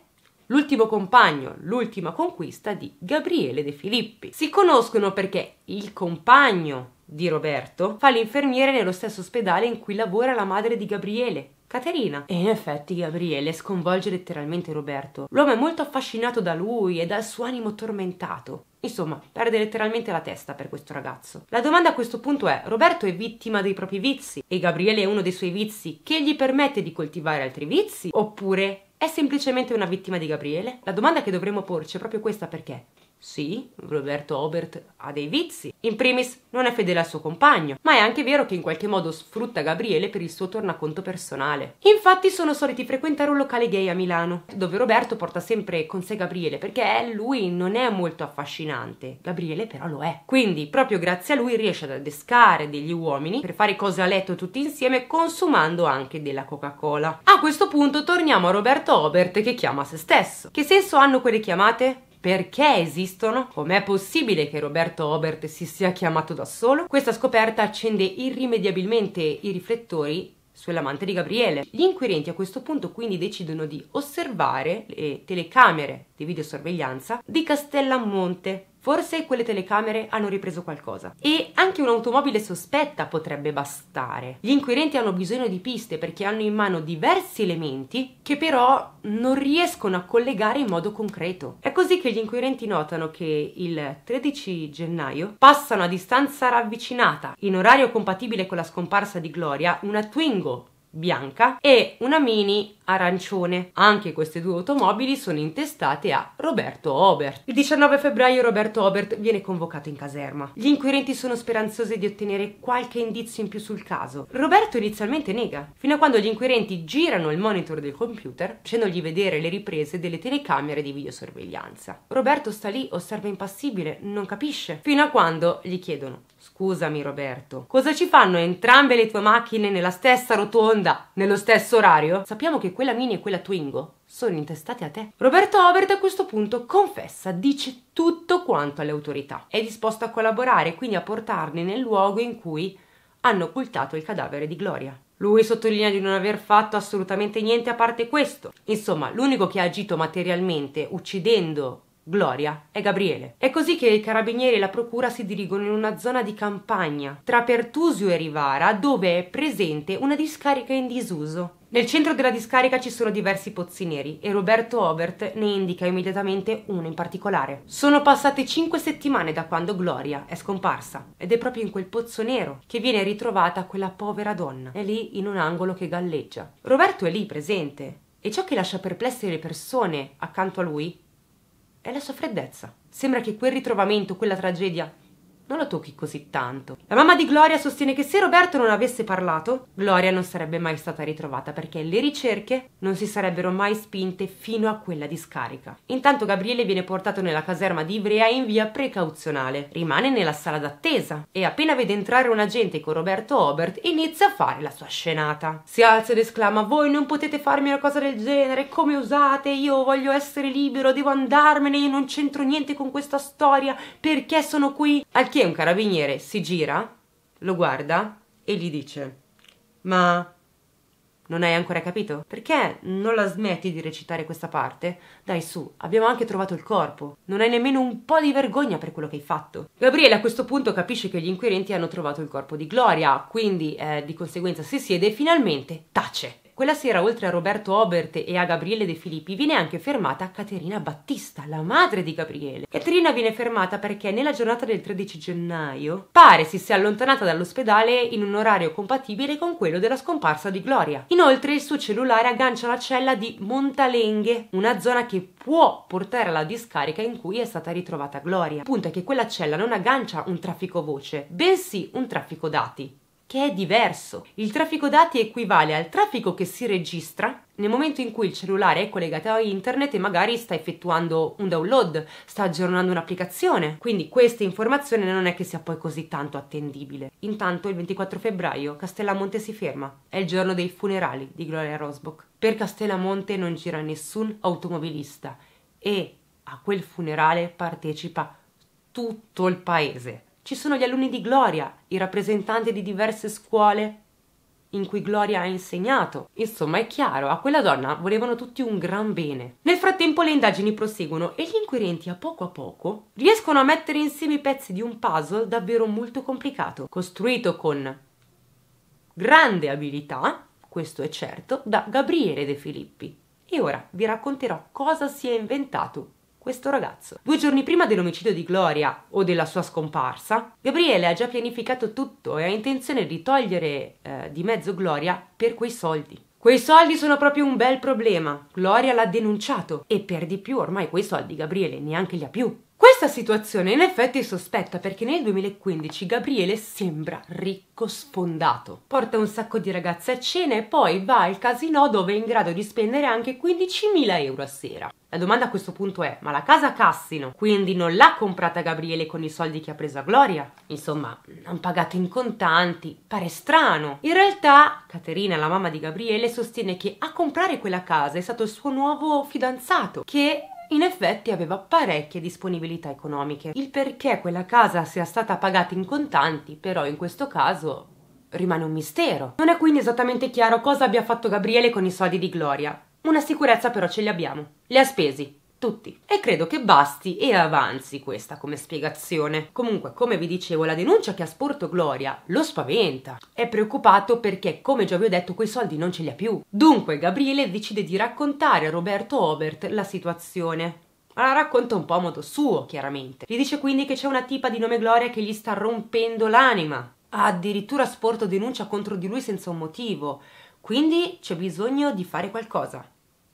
l'ultimo compagno, l'ultima conquista di Gabriele De Filippi. Si conoscono perché il compagno di Roberto, fa l'infermiere nello stesso ospedale in cui lavora la madre di Gabriele, Caterina. E in effetti Gabriele sconvolge letteralmente Roberto. L'uomo è molto affascinato da lui e dal suo animo tormentato. Insomma, perde letteralmente la testa per questo ragazzo. La domanda a questo punto è: Roberto è vittima dei propri vizi e Gabriele è uno dei suoi vizi che gli permette di coltivare altri vizi? Oppure è semplicemente una vittima di Gabriele? La domanda che dovremmo porci è proprio questa perché sì, Roberto Obert ha dei vizi. In primis non è fedele al suo compagno, ma è anche vero che in qualche modo sfrutta Gabriele per il suo tornaconto personale. Infatti sono soliti frequentare un locale gay a Milano, dove Roberto porta sempre con sé Gabriele perché lui non è molto affascinante. Gabriele però lo è. Quindi proprio grazie a lui riesce ad adescare degli uomini per fare cose a letto tutti insieme consumando anche della Coca-Cola. A questo punto torniamo a Roberto Obert che chiama se stesso. Che senso hanno quelle chiamate? perché esistono, com'è possibile che Roberto Obert si sia chiamato da solo, questa scoperta accende irrimediabilmente i riflettori sull'amante di Gabriele. Gli inquirenti a questo punto quindi decidono di osservare le telecamere di videosorveglianza di Castellammonte, Forse quelle telecamere hanno ripreso qualcosa. E anche un'automobile sospetta potrebbe bastare. Gli inquirenti hanno bisogno di piste perché hanno in mano diversi elementi che però non riescono a collegare in modo concreto. È così che gli inquirenti notano che il 13 gennaio passano a distanza ravvicinata, in orario compatibile con la scomparsa di Gloria, una Twingo bianca e una Mini arancione. Anche queste due automobili sono intestate a Roberto Obert. Il 19 febbraio Roberto Obert viene convocato in caserma. Gli inquirenti sono speranzosi di ottenere qualche indizio in più sul caso. Roberto inizialmente nega, fino a quando gli inquirenti girano il monitor del computer facendogli vedere le riprese delle telecamere di videosorveglianza. Roberto sta lì, osserva impassibile, non capisce, fino a quando gli chiedono Scusami Roberto, cosa ci fanno entrambe le tue macchine nella stessa rotonda, nello stesso orario? Sappiamo che quella Mini e quella Twingo sono intestate a te. Roberto Obert a questo punto confessa, dice tutto quanto alle autorità. È disposto a collaborare, quindi a portarli nel luogo in cui hanno occultato il cadavere di Gloria. Lui sottolinea di non aver fatto assolutamente niente a parte questo. Insomma, l'unico che ha agito materialmente uccidendo Gloria è Gabriele. È così che i carabinieri e la procura si dirigono in una zona di campagna tra Pertusio e Rivara, dove è presente una discarica in disuso. Nel centro della discarica ci sono diversi pozzi neri e Roberto Obert ne indica immediatamente uno in particolare. Sono passate 5 settimane da quando Gloria è scomparsa ed è proprio in quel pozzo nero che viene ritrovata quella povera donna. È lì in un angolo che galleggia. Roberto è lì presente e ciò che lascia perplesse le persone accanto a lui è la sua freddezza. Sembra che quel ritrovamento, quella tragedia, non lo tocchi così tanto. La mamma di Gloria sostiene che se Roberto non avesse parlato, Gloria non sarebbe mai stata ritrovata perché le ricerche non si sarebbero mai spinte fino a quella discarica. Intanto Gabriele viene portato nella caserma di Ivrea in via precauzionale, rimane nella sala d'attesa e appena vede entrare un agente con Roberto Obert inizia a fare la sua scenata. Si alza ed esclama voi non potete farmi una cosa del genere, come usate? Io voglio essere libero, devo andarmene, io non c'entro niente con questa storia, perché sono qui? Al che un carabiniere si gira, lo guarda e gli dice: Ma non hai ancora capito? Perché non la smetti di recitare questa parte? Dai su, abbiamo anche trovato il corpo. Non hai nemmeno un po' di vergogna per quello che hai fatto. Gabriele a questo punto capisce che gli inquirenti hanno trovato il corpo di Gloria, quindi eh, di conseguenza si siede e finalmente tace. Quella sera, oltre a Roberto Obert e a Gabriele De Filippi, viene anche fermata Caterina Battista, la madre di Gabriele. Caterina viene fermata perché nella giornata del 13 gennaio pare si sia allontanata dall'ospedale in un orario compatibile con quello della scomparsa di Gloria. Inoltre il suo cellulare aggancia la cella di Montalenghe, una zona che può portare alla discarica in cui è stata ritrovata Gloria. Il punto è che quella cella non aggancia un traffico voce, bensì un traffico dati che è diverso. Il traffico dati equivale al traffico che si registra nel momento in cui il cellulare è collegato a internet e magari sta effettuando un download, sta aggiornando un'applicazione. Quindi questa informazione non è che sia poi così tanto attendibile. Intanto il 24 febbraio Castellamonte si ferma. È il giorno dei funerali di Gloria Rosbock. Per Castellamonte non c'era nessun automobilista e a quel funerale partecipa tutto il paese. Ci sono gli alunni di Gloria, i rappresentanti di diverse scuole in cui Gloria ha insegnato. Insomma, è chiaro, a quella donna volevano tutti un gran bene. Nel frattempo le indagini proseguono e gli inquirenti a poco a poco riescono a mettere insieme i pezzi di un puzzle davvero molto complicato, costruito con grande abilità, questo è certo, da Gabriele De Filippi. E ora vi racconterò cosa si è inventato questo ragazzo. Due giorni prima dell'omicidio di Gloria o della sua scomparsa, Gabriele ha già pianificato tutto e ha intenzione di togliere eh, di mezzo Gloria per quei soldi. Quei soldi sono proprio un bel problema. Gloria l'ha denunciato e per di più ormai quei soldi Gabriele neanche li ha più. Questa situazione in effetti è sospetta perché nel 2015 Gabriele sembra ricco sfondato. Porta un sacco di ragazze a cena e poi va al casino dove è in grado di spendere anche 15.000 euro a sera. La domanda a questo punto è, ma la casa Cassino quindi non l'ha comprata Gabriele con i soldi che ha preso a Gloria? Insomma, non pagato in contanti, pare strano. In realtà, Caterina, la mamma di Gabriele, sostiene che a comprare quella casa è stato il suo nuovo fidanzato, che in effetti aveva parecchie disponibilità economiche. Il perché quella casa sia stata pagata in contanti, però in questo caso rimane un mistero. Non è quindi esattamente chiaro cosa abbia fatto Gabriele con i soldi di Gloria. Una sicurezza però ce li abbiamo. Li ha spesi, tutti. E credo che basti e avanzi questa come spiegazione. Comunque, come vi dicevo, la denuncia che ha sporto Gloria lo spaventa. È preoccupato perché, come già vi ho detto, quei soldi non ce li ha più. Dunque, Gabriele decide di raccontare a Roberto Obert la situazione. Ma la racconta un po' a modo suo, chiaramente. Gli dice quindi che c'è una tipa di nome Gloria che gli sta rompendo l'anima. Ha addirittura sporto denuncia contro di lui senza un motivo. Quindi c'è bisogno di fare qualcosa.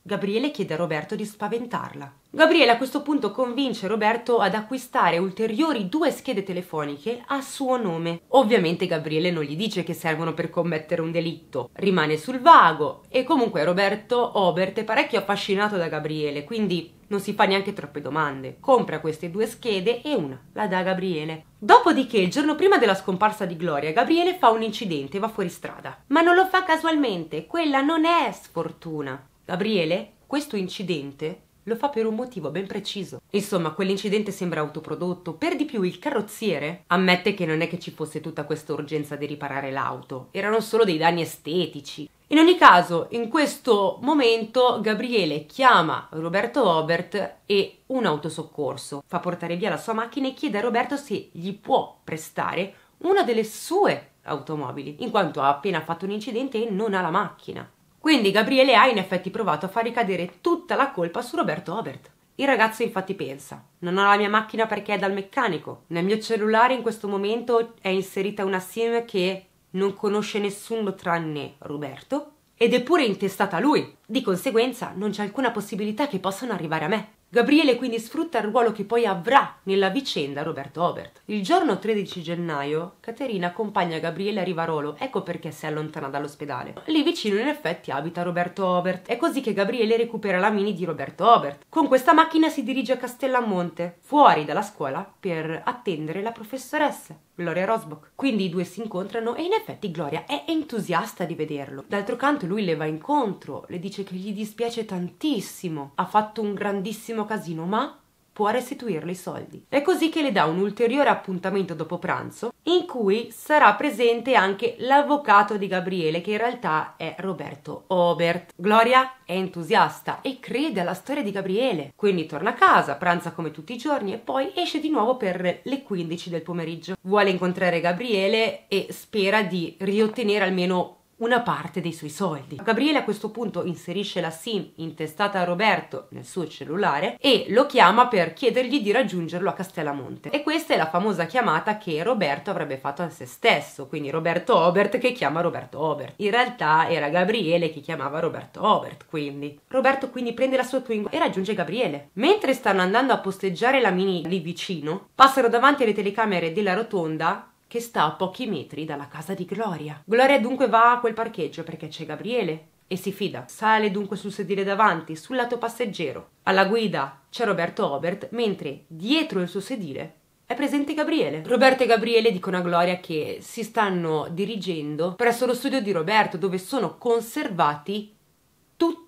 Gabriele chiede a Roberto di spaventarla. Gabriele a questo punto convince Roberto ad acquistare ulteriori due schede telefoniche a suo nome. Ovviamente Gabriele non gli dice che servono per commettere un delitto, rimane sul vago e comunque Roberto Obert è parecchio affascinato da Gabriele, quindi non si fa neanche troppe domande. Compra queste due schede e una la dà a Gabriele. Dopodiché, il giorno prima della scomparsa di Gloria, Gabriele fa un incidente e va fuori strada. Ma non lo fa casualmente, quella non è sfortuna. Gabriele, questo incidente lo fa per un motivo ben preciso. Insomma, quell'incidente sembra autoprodotto. Per di più, il carrozziere ammette che non è che ci fosse tutta questa urgenza di riparare l'auto, erano solo dei danni estetici. In ogni caso, in questo momento Gabriele chiama Roberto Obert e un autosoccorso fa portare via la sua macchina e chiede a Roberto se gli può prestare una delle sue automobili, in quanto ha appena fatto un incidente e non ha la macchina. Quindi Gabriele ha in effetti provato a far ricadere tutta la colpa su Roberto Obert. Il ragazzo infatti pensa, non ho la mia macchina perché è dal meccanico, nel mio cellulare in questo momento è inserita una SIM che non conosce nessuno tranne Roberto ed è pure intestata a lui. Di conseguenza non c'è alcuna possibilità che possano arrivare a me. Gabriele quindi sfrutta il ruolo che poi avrà nella vicenda Roberto Obert. Il giorno 13 gennaio Caterina accompagna Gabriele a Rivarolo, ecco perché si allontana dall'ospedale. Lì vicino in effetti abita Roberto Obert, è così che Gabriele recupera la mini di Roberto Obert. Con questa macchina si dirige a Castellammonte, fuori dalla scuola, per attendere la professoressa. Gloria Rosbach. Quindi i due si incontrano e in effetti Gloria è entusiasta di vederlo. D'altro canto lui le va incontro, le dice che gli dispiace tantissimo, ha fatto un grandissimo casino, ma può restituirle i soldi. È così che le dà un ulteriore appuntamento dopo pranzo in cui sarà presente anche l'avvocato di Gabriele che in realtà è Roberto Obert. Gloria è entusiasta e crede alla storia di Gabriele, quindi torna a casa, pranza come tutti i giorni e poi esce di nuovo per le 15 del pomeriggio. Vuole incontrare Gabriele e spera di riottenere almeno una parte dei suoi soldi. Gabriele a questo punto inserisce la SIM intestata a Roberto nel suo cellulare e lo chiama per chiedergli di raggiungerlo a Castellamonte. E questa è la famosa chiamata che Roberto avrebbe fatto a se stesso, quindi Roberto Obert che chiama Roberto Obert. In realtà era Gabriele che chiamava Roberto Obert, quindi. Roberto quindi prende la sua Twingo e raggiunge Gabriele. Mentre stanno andando a posteggiare la Mini lì vicino, passano davanti alle telecamere della rotonda che sta a pochi metri dalla casa di Gloria. Gloria dunque va a quel parcheggio perché c'è Gabriele e si fida. Sale dunque sul sedile davanti, sul lato passeggero. Alla guida c'è Roberto Obert, mentre dietro il suo sedile è presente Gabriele. Roberto e Gabriele dicono a Gloria che si stanno dirigendo presso lo studio di Roberto dove sono conservati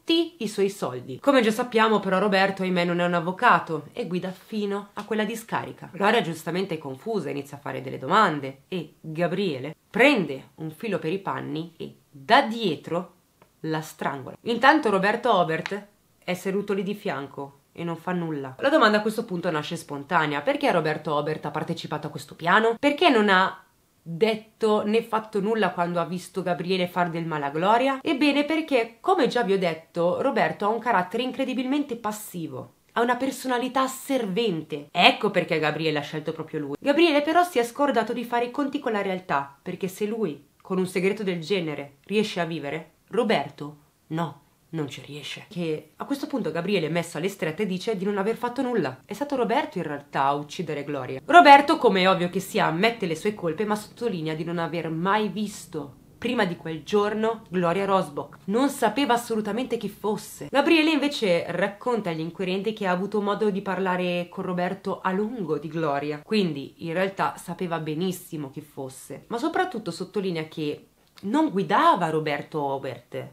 tutti i suoi soldi. Come già sappiamo però Roberto ahimè non è un avvocato e guida fino a quella discarica. Laura giustamente è confusa, inizia a fare delle domande e Gabriele prende un filo per i panni e da dietro la strangola. Intanto Roberto Obert è seduto lì di fianco e non fa nulla. La domanda a questo punto nasce spontanea. Perché Roberto Obert ha partecipato a questo piano? Perché non ha detto né fatto nulla quando ha visto Gabriele far del malagloria? Ebbene perché, come già vi ho detto, Roberto ha un carattere incredibilmente passivo. Ha una personalità servente. Ecco perché Gabriele ha scelto proprio lui. Gabriele però si è scordato di fare i conti con la realtà, perché se lui, con un segreto del genere, riesce a vivere, Roberto no non ci riesce. Che a questo punto Gabriele, messo alle strette, dice di non aver fatto nulla. È stato Roberto in realtà a uccidere Gloria. Roberto, come è ovvio che sia, ammette le sue colpe, ma sottolinea di non aver mai visto prima di quel giorno Gloria Rosbock. Non sapeva assolutamente chi fosse. Gabriele invece racconta agli inquirenti che ha avuto modo di parlare con Roberto a lungo di Gloria, quindi in realtà sapeva benissimo chi fosse, ma soprattutto sottolinea che non guidava Roberto Obert,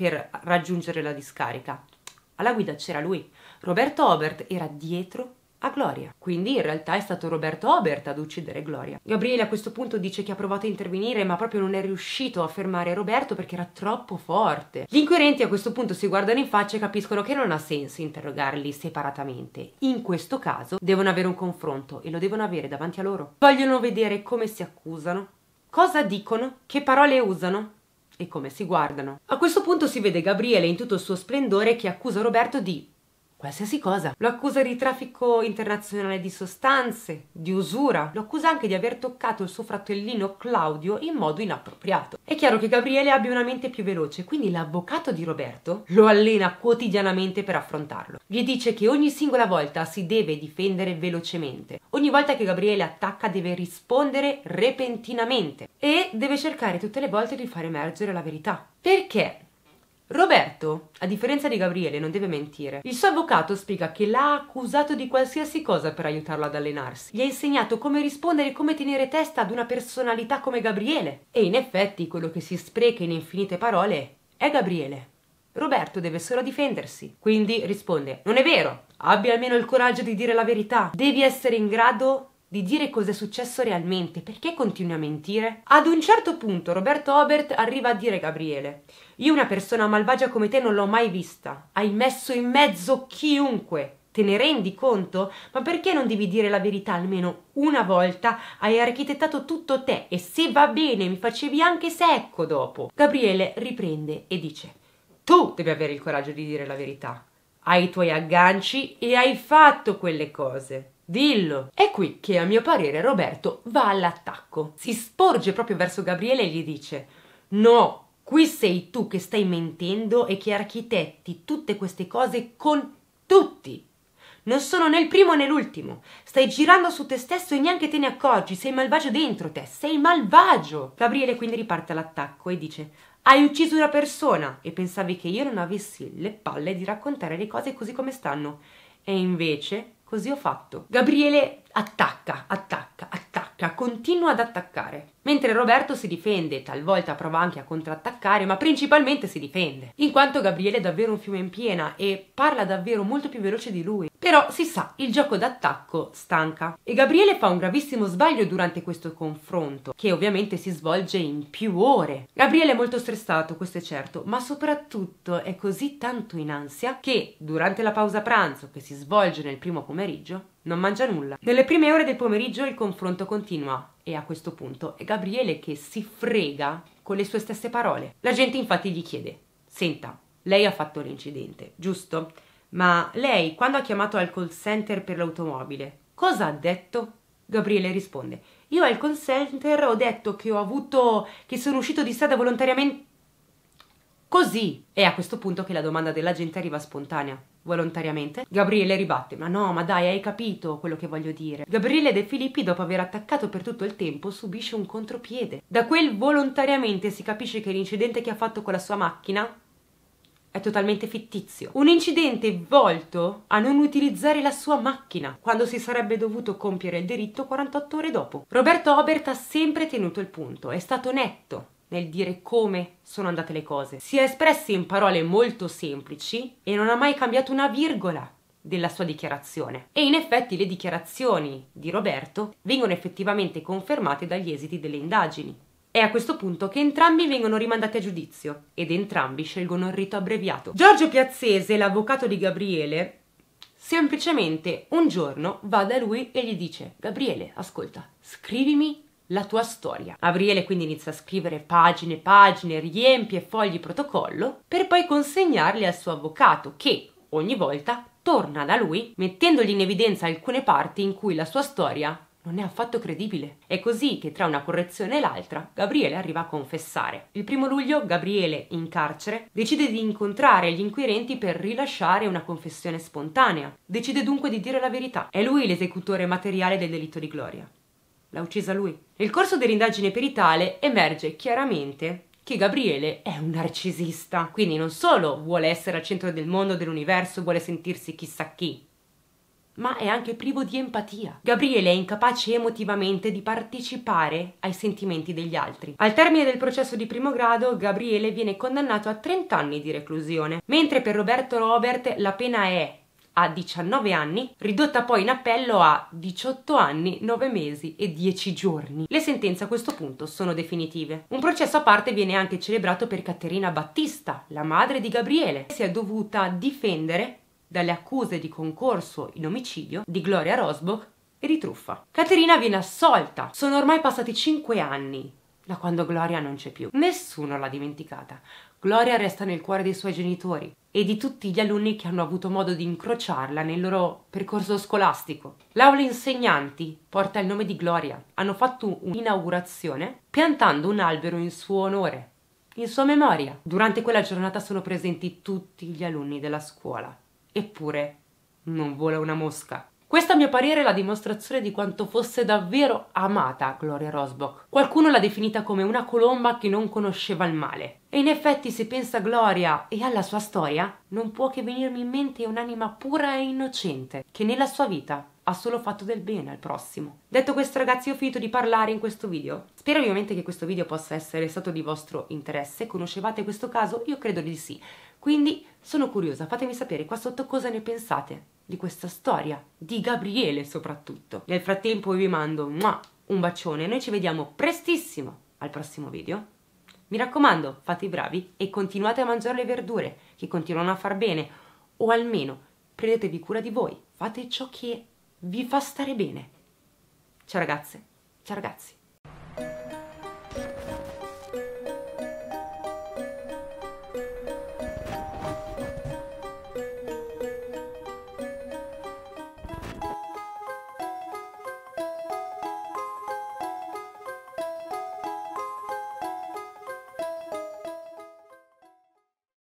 per raggiungere la discarica. Alla guida c'era lui. Roberto Obert era dietro a Gloria. Quindi in realtà è stato Roberto Obert ad uccidere Gloria. Gabriele a questo punto dice che ha provato a intervenire ma proprio non è riuscito a fermare Roberto perché era troppo forte. Gli inquirenti a questo punto si guardano in faccia e capiscono che non ha senso interrogarli separatamente. In questo caso devono avere un confronto e lo devono avere davanti a loro. Vogliono vedere come si accusano, cosa dicono, che parole usano e come si guardano. A questo punto si vede Gabriele in tutto il suo splendore che accusa Roberto di qualsiasi cosa. Lo accusa di traffico internazionale di sostanze, di usura, lo accusa anche di aver toccato il suo fratellino Claudio in modo inappropriato. È chiaro che Gabriele abbia una mente più veloce, quindi l'avvocato di Roberto lo allena quotidianamente per affrontarlo. Gli dice che ogni singola volta si deve difendere velocemente, ogni volta che Gabriele attacca deve rispondere repentinamente e deve cercare tutte le volte di far emergere la verità. Perché Roberto, a differenza di Gabriele, non deve mentire. Il suo avvocato spiega che l'ha accusato di qualsiasi cosa per aiutarlo ad allenarsi. Gli ha insegnato come rispondere e come tenere testa ad una personalità come Gabriele. E in effetti quello che si spreca in infinite parole è Gabriele. Roberto deve solo difendersi. Quindi risponde: Non è vero! Abbia almeno il coraggio di dire la verità. Devi essere in grado di dire cosa è successo realmente, perché continui a mentire? Ad un certo punto Roberto Obert arriva a dire a Gabriele: Io una persona malvagia come te non l'ho mai vista. Hai messo in mezzo chiunque. Te ne rendi conto? Ma perché non devi dire la verità almeno una volta? Hai architettato tutto te e se va bene mi facevi anche secco dopo. Gabriele riprende e dice: Tu devi avere il coraggio di dire la verità. Hai i tuoi agganci e hai fatto quelle cose. Dillo. È qui che a mio parere Roberto va all'attacco. Si sporge proprio verso Gabriele e gli dice: No, qui sei tu che stai mentendo e che architetti tutte queste cose con tutti. Non sono né il primo né l'ultimo. Stai girando su te stesso e neanche te ne accorgi. Sei malvagio dentro te. Sei malvagio. Gabriele quindi riparte all'attacco e dice: Hai ucciso una persona e pensavi che io non avessi le palle di raccontare le cose così come stanno. E invece Così ho fatto. Gabriele attacca, attacca, attacca attacca, continua ad attaccare. Mentre Roberto si difende, talvolta prova anche a contrattaccare, ma principalmente si difende, in quanto Gabriele è davvero un fiume in piena e parla davvero molto più veloce di lui. Però si sa, il gioco d'attacco stanca. E Gabriele fa un gravissimo sbaglio durante questo confronto, che ovviamente si svolge in più ore. Gabriele è molto stressato, questo è certo, ma soprattutto è così tanto in ansia che durante la pausa pranzo che si svolge nel primo pomeriggio, non mangia nulla. Nelle prime ore del pomeriggio il confronto continua e a questo punto è Gabriele che si frega con le sue stesse parole. La gente infatti gli chiede: Senta, lei ha fatto l'incidente, giusto? Ma lei, quando ha chiamato al call center per l'automobile, cosa ha detto? Gabriele risponde: Io al call center ho detto che ho avuto. che sono uscito di strada volontariamente Così è a questo punto che la domanda della gente arriva spontanea volontariamente. Gabriele ribatte: Ma no, ma dai, hai capito quello che voglio dire. Gabriele De Filippi, dopo aver attaccato per tutto il tempo, subisce un contropiede. Da quel volontariamente si capisce che l'incidente che ha fatto con la sua macchina è totalmente fittizio. Un incidente volto a non utilizzare la sua macchina quando si sarebbe dovuto compiere il delitto 48 ore dopo. Roberto Obert ha sempre tenuto il punto, è stato netto nel dire come sono andate le cose. Si è espressa in parole molto semplici e non ha mai cambiato una virgola della sua dichiarazione. E in effetti le dichiarazioni di Roberto vengono effettivamente confermate dagli esiti delle indagini. È a questo punto che entrambi vengono rimandati a giudizio ed entrambi scelgono il rito abbreviato. Giorgio Piazzese, l'avvocato di Gabriele, semplicemente un giorno va da lui e gli dice Gabriele, ascolta, scrivimi la tua storia. Avriele quindi inizia a scrivere pagine e pagine, riempie fogli protocollo per poi consegnarli al suo avvocato che ogni volta torna da lui mettendogli in evidenza alcune parti in cui la sua storia non è affatto credibile. È così che tra una correzione e l'altra Gabriele arriva a confessare. Il primo luglio Gabriele, in carcere, decide di incontrare gli inquirenti per rilasciare una confessione spontanea. Decide dunque di dire la verità. È lui l'esecutore materiale del delitto di Gloria. L'ha uccisa lui. Nel corso dell'indagine peritale emerge chiaramente che Gabriele è un narcisista, quindi non solo vuole essere al centro del mondo, dell'universo, vuole sentirsi chissà chi, ma è anche privo di empatia. Gabriele è incapace emotivamente di partecipare ai sentimenti degli altri. Al termine del processo di primo grado, Gabriele viene condannato a 30 anni di reclusione, mentre per Roberto Robert la pena è a 19 anni, ridotta poi in appello a 18 anni, 9 mesi e 10 giorni. Le sentenze a questo punto sono definitive. Un processo a parte viene anche celebrato per Caterina Battista, la madre di Gabriele, che si è dovuta difendere dalle accuse di concorso in omicidio di Gloria Rosbock e di truffa. Caterina viene assolta. Sono ormai passati 5 anni da quando Gloria non c'è più. Nessuno l'ha dimenticata. Gloria resta nel cuore dei suoi genitori e di tutti gli alunni che hanno avuto modo di incrociarla nel loro percorso scolastico. L'aula insegnanti porta il nome di Gloria. Hanno fatto un'inaugurazione piantando un albero in suo onore, in sua memoria. Durante quella giornata sono presenti tutti gli alunni della scuola. Eppure non vola una mosca. Questa a mio parere è la dimostrazione di quanto fosse davvero amata Gloria Rosbach. Qualcuno l'ha definita come una colomba che non conosceva il male. E in effetti se pensa a Gloria e alla sua storia, non può che venirmi in mente un'anima pura e innocente, che nella sua vita ha solo fatto del bene al prossimo. Detto questo ragazzi ho finito di parlare in questo video. Spero ovviamente che questo video possa essere stato di vostro interesse. Conoscevate questo caso? Io credo di sì. Quindi sono curiosa, fatemi sapere qua sotto cosa ne pensate di questa storia, di Gabriele soprattutto. Nel frattempo vi mando un bacione, noi ci vediamo prestissimo al prossimo video. Mi raccomando, fate i bravi e continuate a mangiare le verdure, che continuano a far bene, o almeno prendetevi cura di voi, fate ciò che vi fa stare bene. Ciao ragazze, ciao ragazzi.